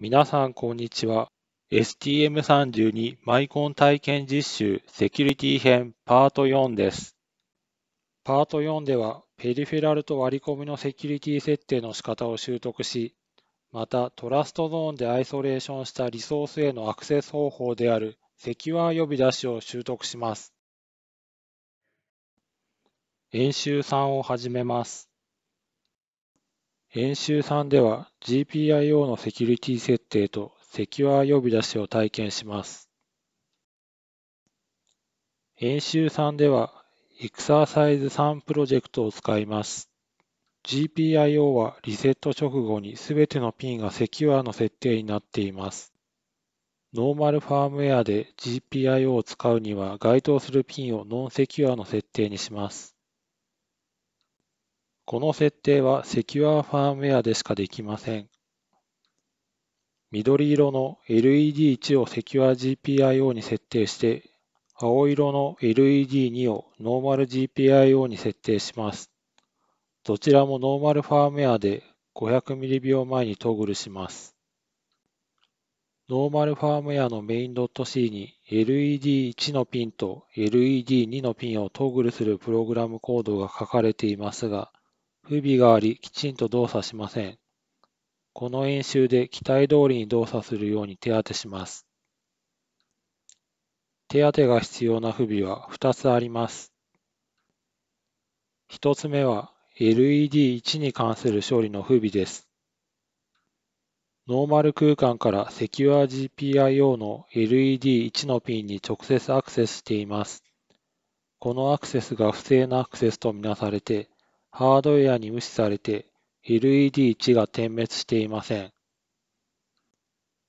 皆さん、こんにちは。STM32 マイコン体験実習セキュリティ編パート4です。パート4では、ペリフェラルと割り込みのセキュリティ設定の仕方を習得し、また、トラストゾーンでアイソレーションしたリソースへのアクセス方法であるセキュア呼び出しを習得します。演習3を始めます。演習3では GPIO のセキュリティ設定とセキュア呼び出しを体験します。演習3では e r c i s e 3プロジェクトを使います。GPIO はリセット直後にすべてのピンがセキュアの設定になっています。ノーマルファームウェアで GPIO を使うには該当するピンをノンセキュアの設定にします。この設定はセキュアファームウェアでしかできません。緑色の LED1 をセキュア GPIO に設定して、青色の LED2 をノーマル GPIO に設定します。どちらもノーマルファームウェアで 500ms 秒前にトグルします。ノーマルファームウェアのメイン .c に LED1 のピンと LED2 のピンをトグルするプログラムコードが書かれていますが、不備があり、きちんと動作しません。この演習で期待通りに動作するように手当てします。手当てが必要な不備は2つあります。1つ目は LED1 に関する処理の不備です。ノーマル空間からセキュア GPIO の LED1 のピンに直接アクセスしています。このアクセスが不正なアクセスとみなされて、ハードウェアに無視されて LED1 が点滅していません。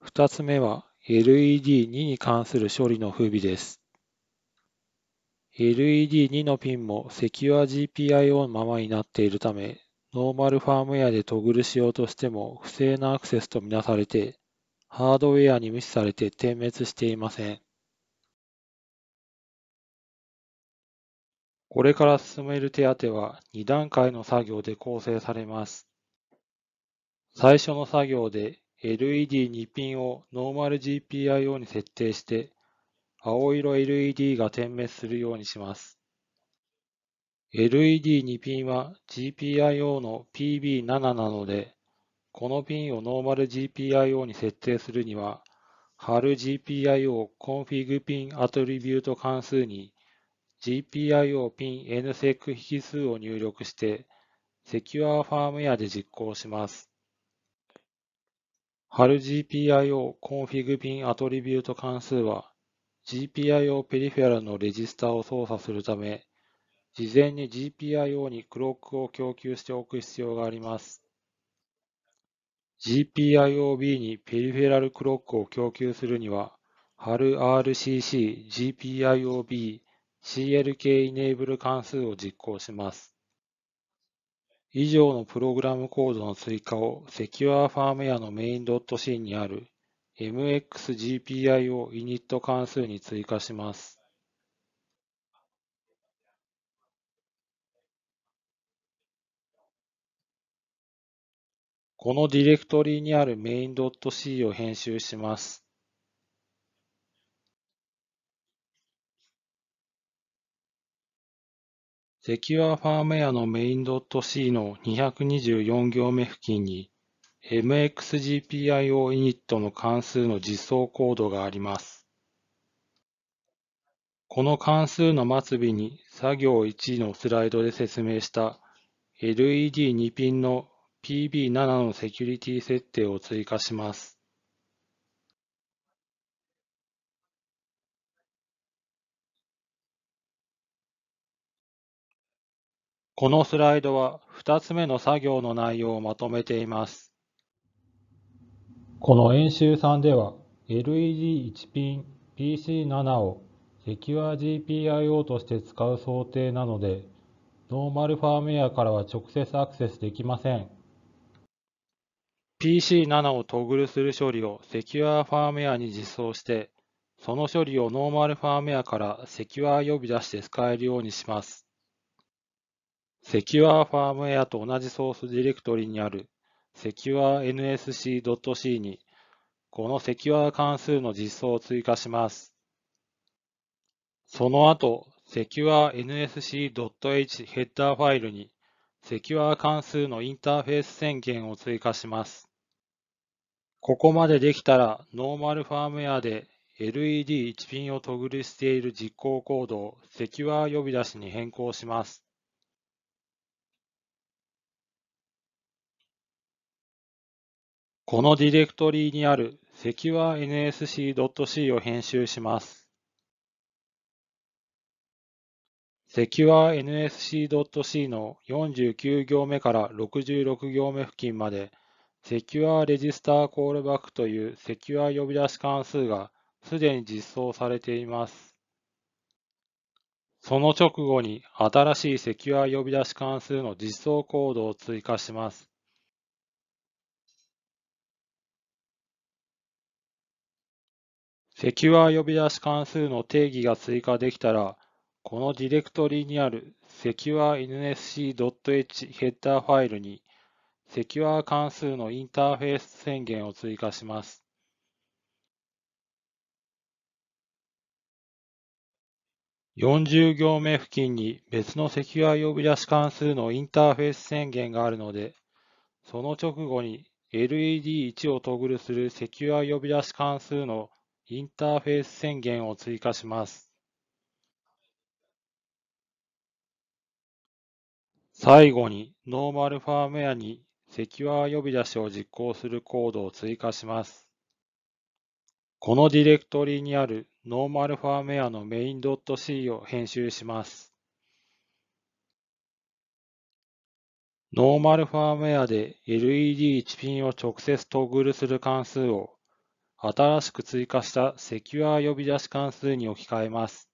2つ目は LED2 に関する処理の不備です。LED2 のピンもセキュア g p i o のままになっているため、ノーマルファームウェアでトグルしようとしても不正なアクセスとみなされて、ハードウェアに無視されて点滅していません。これから進める手当は2段階の作業で構成されます。最初の作業で LED2 ピンをノーマル GPIO に設定して青色 LED が点滅するようにします。LED2 ピンは GPIO の PB7 なのでこのピンをノーマル GPIO に設定するには HAL GPIO Config Pin Attribute 関数に GPIO ピン NSEC 引数を入力して、セキュアファームウェアで実行します。HALGPIO コンフィグピンアトリビュート関数は、GPIO ペリフェラルのレジスタを操作するため、事前に GPIO にクロックを供給しておく必要があります。GPIOB にペリフェラルクロックを供給するには、HALRCC GPIOB CLK-Enable 関数を実行します。以上のプログラムコードの追加を Secure Firmware の main.c にある mxgpio init 関数に追加します。このディレクトリにある main.c を編集します。セキュアファームウェアのメイン c の224行目付近に mxgpio イニットの関数の実装コードがあります。この関数の末尾に作業1のスライドで説明した LED2 ピンの PB7 のセキュリティ設定を追加します。このスライドは2つ目の作業の内容をまとめています。この演習3では LED1 ピン PC7 をセキュア GPIO として使う想定なのでノーマルファームウェアからは直接アクセスできません。PC7 をトグルする処理をセキュアファームウェアに実装してその処理をノーマルファームウェアからセキュア呼び出して使えるようにします。セキュアファームウェアと同じソースディレクトリにある secureNSC.c にこのセキュア関数の実装を追加します。その後、secureNSC.h ヘッダーファイルにセキュア関数のインターフェース宣言を追加します。ここまでできたら、ノーマルファームウェアで LED1 ピンをトグルしている実行コードをセキュア呼び出しに変更します。このディレクトリにある secureNSC.c を編集します。secureNSC.c の49行目から66行目付近まで secureRegisterCallback という Secure 呼び出し関数がすでに実装されています。その直後に新しい Secure 呼び出し関数の実装コードを追加します。セキュア呼び出し関数の定義が追加できたら、このディレクトリにある secure.nsc.h ヘッダーファイルにセキュア関数のインターフェース宣言を追加します。40行目付近に別のセキュア呼び出し関数のインターフェース宣言があるので、その直後に LED1 をトグルするセキュア呼び出し関数のインターフェース宣言を追加します。最後に、ノーマルファームウェアにセキュア呼び出しを実行するコードを追加します。このディレクトリにあるノーマルファームウェアのメイン .c を編集します。ノーマルファームウェアで LED1 ピンを直接トグルする関数を新しく追加したセキュア呼び出し関数に置き換えます。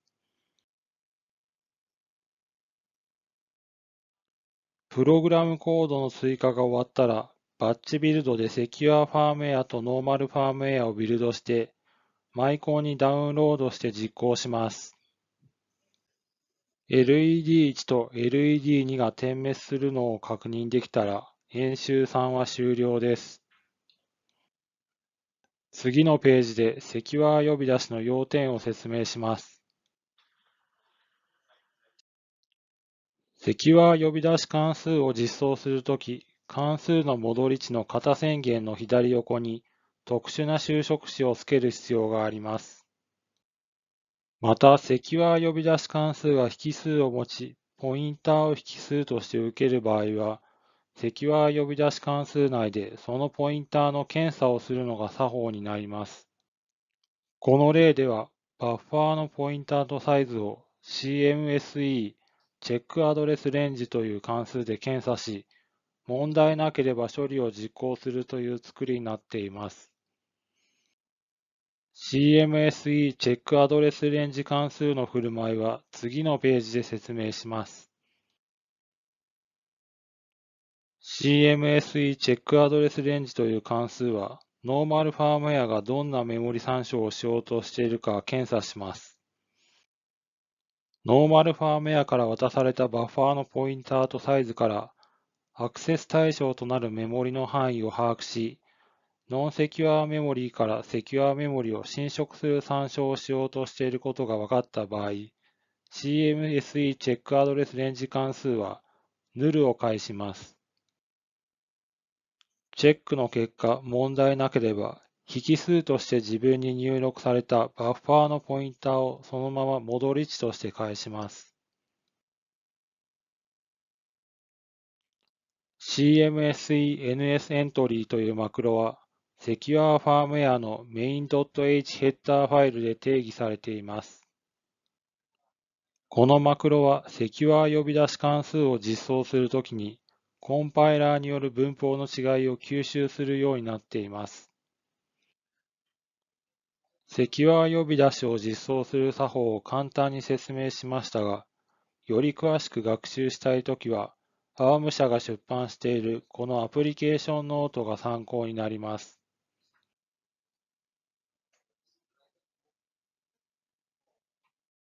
プログラムコードの追加が終わったら、バッチビルドでセキュアファームウェアとノーマルファームウェアをビルドして、マイコンにダウンロードして実行します。LED1 と LED2 が点滅するのを確認できたら、演習3は終了です。次のページでセキュア呼び出しの要点を説明します。セキュア呼び出し関数を実装するとき、関数の戻り値の型宣言の左横に特殊な修飾詞を付ける必要があります。また、セキュア呼び出し関数が引数を持ち、ポインターを引数として受ける場合は、セキュア呼び出し関数内でそのポインターの検査をするのが作法になります。この例では、バッファーのポインターとサイズを CMSE、チェックアドレスレンジという関数で検査し、問題なければ処理を実行するという作りになっています。CMSE チェックアドレスレンジ関数の振る舞いは次のページで説明します。CMSE チェックアドレスレンジという関数は、ノーマルファームウェアがどんなメモリ参照をしようとしているか検査します。ノーマルファームウェアから渡されたバッファーのポインターとサイズから、アクセス対象となるメモリの範囲を把握し、ノンセキュアメモリーからセキュアメモリを侵食する参照をしようとしていることが分かった場合、CMSE チェックアドレスレンジ関数は null を返します。チェックの結果、問題なければ、引数として自分に入力されたバッファーのポインターをそのまま戻り値として返します。CMSENS e n t r y というマクロは、セキュアファームウェアの main.h ヘッダーファイルで定義されています。このマクロはセキュア呼び出し関数を実装するときにコンパイラーによる文法の違いを吸収するようになっています。セキュア呼び出しを実装する作法を簡単に説明しましたが、より詳しく学習したいときは、アーム社が出版しているこのアプリケーションノートが参考になります。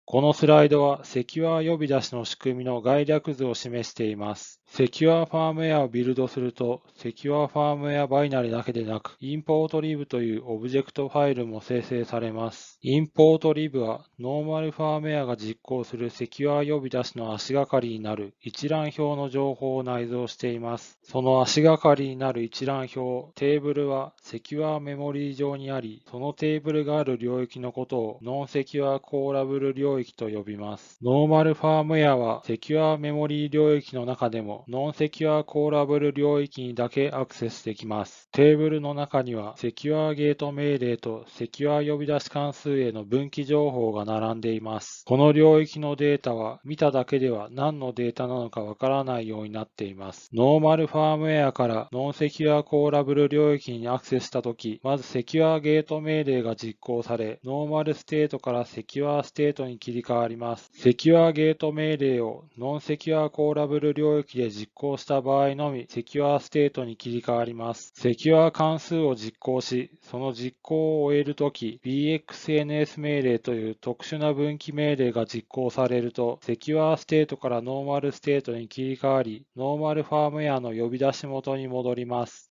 このスライドは、セキュア呼び出しの仕組みの概略図を示しています。セキュアファームウェアをビルドすると、セキュアファームウェアバイナリだけでなく、インポートリブというオブジェクトファイルも生成されます。インポートリブは、ノーマルファームウェアが実行するセキュア呼び出しの足がかりになる一覧表の情報を内蔵しています。その足がかりになる一覧表、テーブルはセキュアメモリー上にあり、そのテーブルがある領域のことをノンセキュアコーラブル領域と呼びます。ノーマルファームウェアはセキュアメモリー領域の中でもノンセキュアコーラブル領域にだけアクセスできます。テーブルの中にはセキュアゲート命令とセキュア呼び出し関数への分岐情報が並んでいます。この領域のデータは見ただけでは何のデータなのかわからないようになっています。ノーマルファームウェアからノンセキュアコーラブル領域にアクセスしたとき、まずセキュアゲート命令が実行され、ノーマルステートからセキュアステートに切り替わります。セキュアゲート命令をノンセキュアコーラブル領域でで実行した場合のみ、セキュアステートに切り替わります。セキュア関数を実行し、その実行を終えるとき、BXNS 命令という特殊な分岐命令が実行されると、セキュアステートからノーマルステートに切り替わり、ノーマルファームウェアの呼び出し元に戻ります。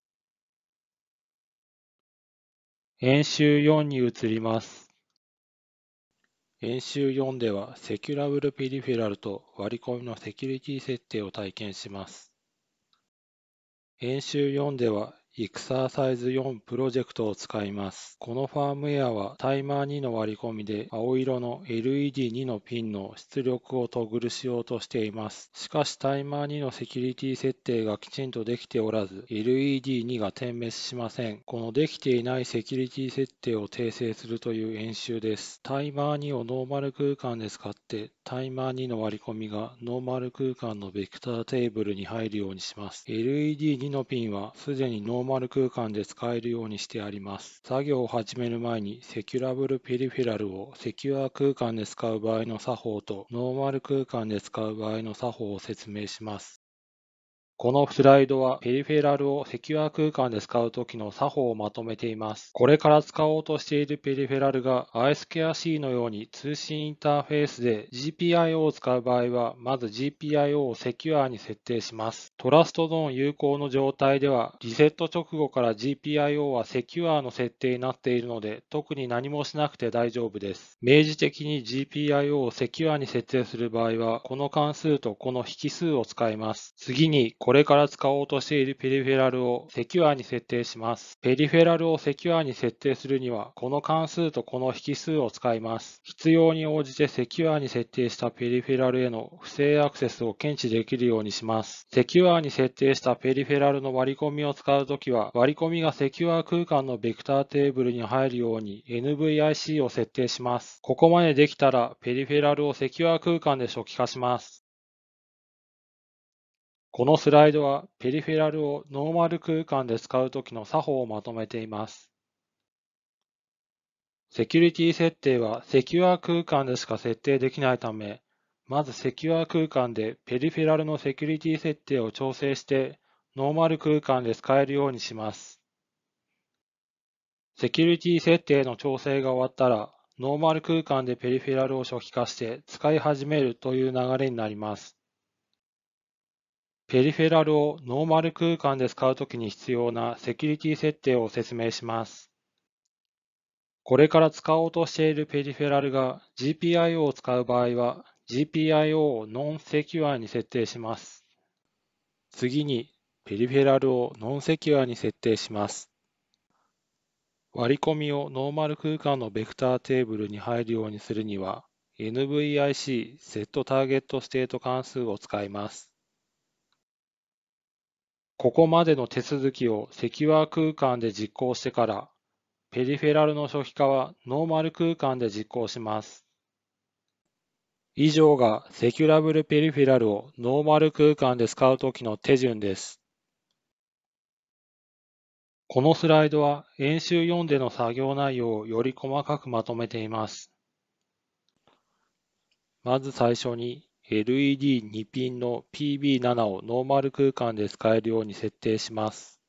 演習4に移ります。演習4ではセキュラブルペリフェラルと割り込みのセキュリティ設定を体験します。演習4ではエクササイズ4プロジェクトを使います。このファームウェアはタイマー2の割り込みで青色の LED2 のピンの出力をトグルしようとしています。しかしタイマー2のセキュリティ設定がきちんとできておらず LED2 が点滅しません。このできていないセキュリティ設定を訂正するという演習です。タイマー2をノーマル空間で使ってタイマー2の割り込みがノーマル空間のベクターテーブルに入るようにします。LED2 のピンはすでにノーノーマル空間で使えるようにしてあります。作業を始める前にセキュラブルペリフェラルをセキュア空間で使う場合の作法とノーマル空間で使う場合の作法を説明します。このスライドはペリフェラルをセキュア空間で使う時の作法をまとめています。これから使おうとしているペリフェラルが ISQRC のように通信インターフェースで GPIO を使う場合は、まず GPIO をセキュアに設定します。トラストゾーン有効の状態では、リセット直後から GPIO はセキュアの設定になっているので、特に何もしなくて大丈夫です。明示的に GPIO をセキュアに設定する場合は、この関数とこの引数を使います。次に、ここれから使おうとしているペリフェラルをセキュアに設定します。ペリフェラルをセキュアに設定するには、この関数とこの引数を使います。必要に応じてセキュアに設定したペリフェラルへの不正アクセスを検知できるようにします。セキュアに設定したペリフェラルの割り込みを使うときは、割り込みがセキュア空間のベクターテーブルに入るように NVIC を設定します。ここまでできたら、ペリフェラルをセキュア空間で初期化します。このスライドはペリフェラルをノーマル空間で使うときの作法をまとめています。セキュリティ設定はセキュア空間でしか設定できないため、まずセキュア空間でペリフェラルのセキュリティ設定を調整してノーマル空間で使えるようにします。セキュリティ設定の調整が終わったら、ノーマル空間でペリフェラルを初期化して使い始めるという流れになります。ペリフェラルをノーマル空間で使うときに必要なセキュリティ設定を説明します。これから使おうとしているペリフェラルが GPIO を使う場合は GPIO をノンセキュアに設定します。次にペリフェラルをノンセキュアに設定します。割り込みをノーマル空間のベクターテーブルに入るようにするには NVIC セットターゲットステート関数を使います。ここまでの手続きをセキュア空間で実行してから、ペリフェラルの初期化はノーマル空間で実行します。以上がセキュラブルペリフェラルをノーマル空間で使うときの手順です。このスライドは演習4での作業内容をより細かくまとめています。まず最初に LED2 ピンの PB7 をノーマル空間で使えるように設定します。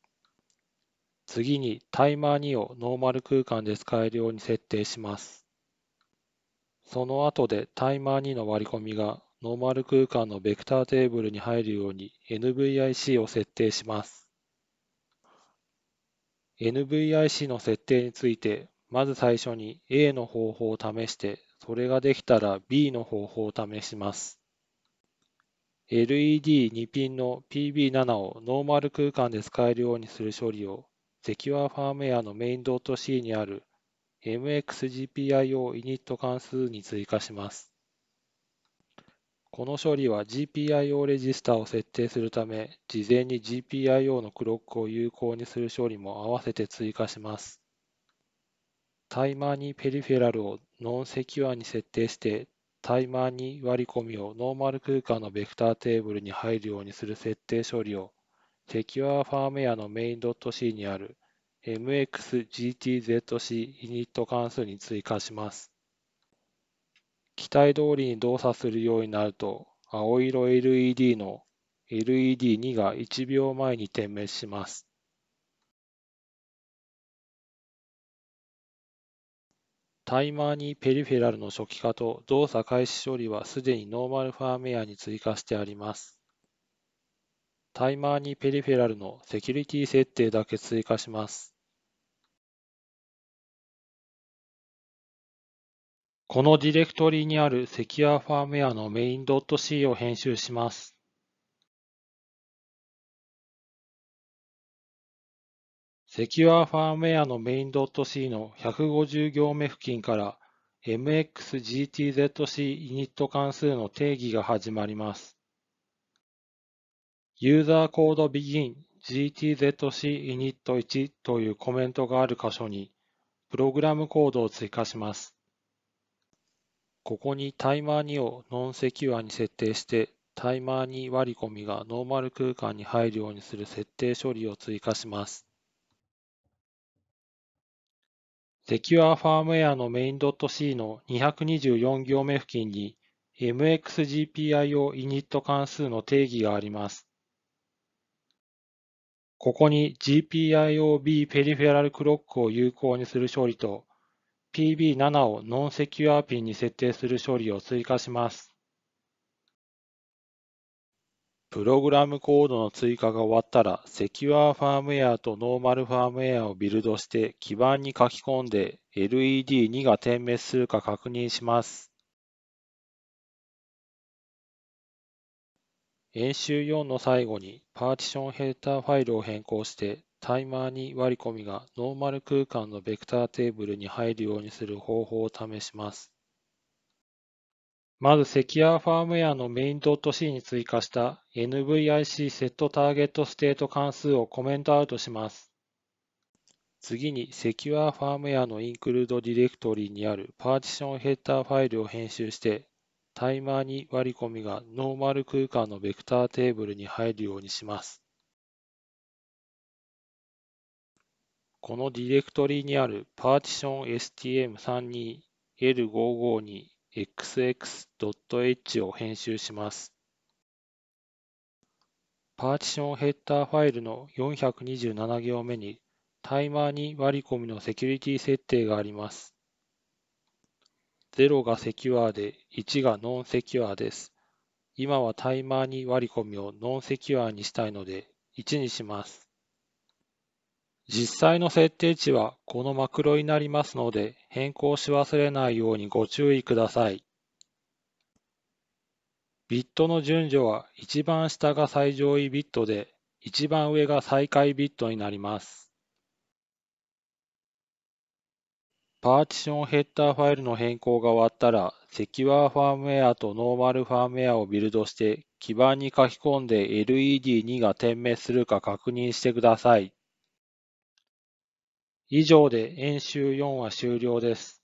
次にタイマー2をノーマル空間で使えるように設定します。その後でタイマー2の割り込みがノーマル空間のベクターテーブルに入るように NVIC を設定します。NVIC の設定について、まず最初に A の方法を試して、それができたら B の方法を試します。LED2 ピンの PB7 をノーマル空間で使えるようにする処理をセキュアファームウェアのメイン .c にある MXGPIO イニット関数に追加します。この処理は GPIO レジスタを設定するため、事前に GPIO のクロックを有効にする処理も合わせて追加します。タイマーにペリフェラルをノンセキュアに設定してタイマーに割り込みをノーマル空間のベクターテーブルに入るようにする設定処理をテキュアファームウェアの main.c にある mxgtzc イニット関数に追加します。期待通りに動作するようになると青色 LED の LED2 が1秒前に点滅します。タイマーにペリフェラルの初期化と動作開始処理はすでにノーマルファームウェアに追加してあります。タイマーにペリフェラルのセキュリティ設定だけ追加します。このディレクトリにあるセキュアファームウェアの main.c を編集します。セキュアファームウェアのメイン c の150行目付近から MXGTZC イニット関数の定義が始まります。ユーザーコード begin GTZC イニット1というコメントがある箇所にプログラムコードを追加します。ここにタイマー2をノンセキュアに設定してタイマー2割り込みがノーマル空間に入るようにする設定処理を追加します。Secure Firmware の main.c の224行目付近に MXGPIO init 関数の定義があります。ここに GPIOB ペリフェラルクロックを有効にする処理と PB7 をノンセキュアピンに設定する処理を追加します。プログラムコードの追加が終わったら、セキュアファームウェアとノーマルファームウェアをビルドして、基板に書き込んで LED2 が点滅するか確認します。演習4の最後にパーティションヘッダーファイルを変更して、タイマーに割り込みがノーマル空間のベクターテーブルに入るようにする方法を試します。まず、セキュアファームウェアのメイン .c に追加した NVIC セットターゲットステート関数をコメントアウトします。次に、セキュアファームウェアのインクルードディレクトリにあるパーティションヘッダーファイルを編集して、タイマーに割り込みがノーマル空間のベクターテーブルに入るようにします。このディレクトリにあるパーティション STM32L552 xx.h を編集します。パーティションヘッダーファイルの427行目にタイマーに割り込みのセキュリティ設定があります。0がセキュアで1がノンセキュアです。今はタイマーに割り込みをノンセキュアにしたいので1にします。実際の設定値はこのマクロになりますので、変更し忘れないようにご注意ください。ビットの順序は一番下が最上位ビットで、一番上が最下位ビットになります。パーティションヘッダーファイルの変更が終わったら、セキュアファームウェアとノーマルファームウェアをビルドして、基板に書き込んで LED2 が点滅するか確認してください。以上で演習4は終了です。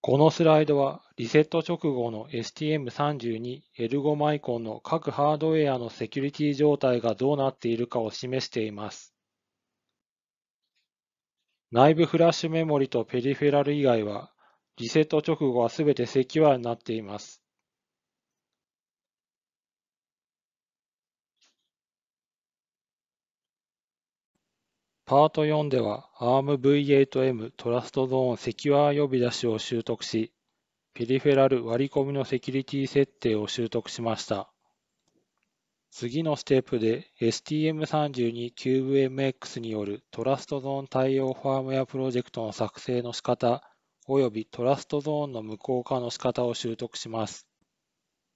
このスライドはリセット直後の STM32 エルゴマイコンの各ハードウェアのセキュリティ状態がどうなっているかを示しています。内部フラッシュメモリとペリフェラル以外はリセット直後はすべてセキュアになっています。パート4では ARMv8M トラストゾーンセキュア呼び出しを習得し、ペリフェラル割り込みのセキュリティ設定を習得しました。次のステップで STM32CubeMX によるトラストゾーン対応ファームウェアプロジェクトの作成の仕方及びトラストゾーンの無効化の仕方を習得します。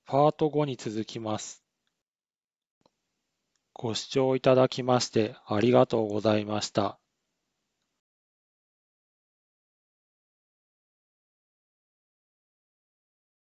パート5に続きます。ご視聴いただきましてありがとうございました。